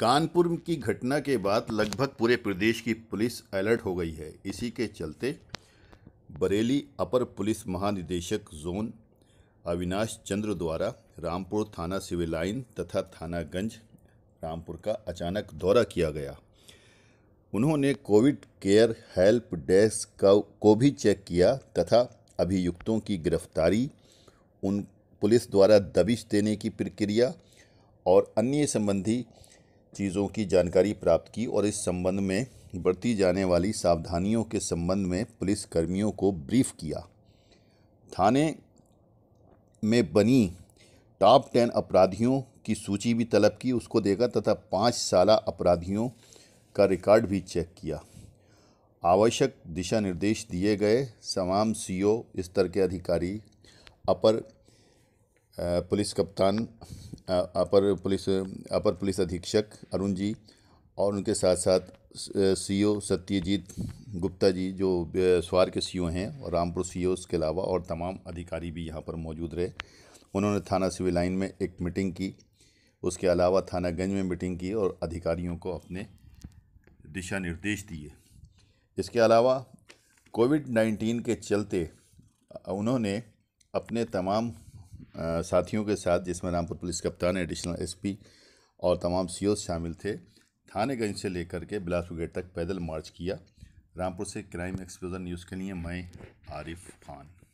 कानपुर की घटना के बाद लगभग पूरे प्रदेश की पुलिस अलर्ट हो गई है इसी के चलते बरेली अपर पुलिस महानिदेशक जोन अविनाश चंद्र द्वारा रामपुर थाना सिविल लाइन तथा थानागंज रामपुर का अचानक दौरा किया गया उन्होंने कोविड केयर हेल्प डेस्क का को भी चेक किया तथा अभियुक्तों की गिरफ्तारी उन पुलिस द्वारा दबिश देने की प्रक्रिया और अन्य संबंधी चीज़ों की जानकारी प्राप्त की और इस संबंध में बरती जाने वाली सावधानियों के संबंध में पुलिस कर्मियों को ब्रीफ किया थाने में बनी टॉप टेन अपराधियों की सूची भी तलब की उसको देखा तथा पाँच साल अपराधियों का रिकॉर्ड भी चेक किया आवश्यक दिशा निर्देश दिए गए तमाम सीओ स्तर के अधिकारी अपर पुलिस कप्तान अपर पुलिस अपर पुलिस अधीक्षक अरुण जी और उनके साथ साथ सीओ सत्यजीत गुप्ता जी जो स्वार के सीओ हैं और रामपुर सीओ के अलावा और तमाम अधिकारी भी यहाँ पर मौजूद रहे उन्होंने थाना सिविल लाइन में एक मीटिंग की उसके अलावा थानागंज में मीटिंग की और अधिकारियों को अपने दिशा निर्देश दिए इसके अलावा कोविड नाइन्टीन के चलते उन्होंने अपने तमाम साथियों के साथ जिसमें रामपुर पुलिस कप्तान एडिशनल एसपी और तमाम सी शामिल थे थानेगंज से लेकर के बिलासपुर गेट तक पैदल मार्च किया रामपुर से क्राइम एक्सप्लोजर न्यूज़ के लिए मैं आरिफ खान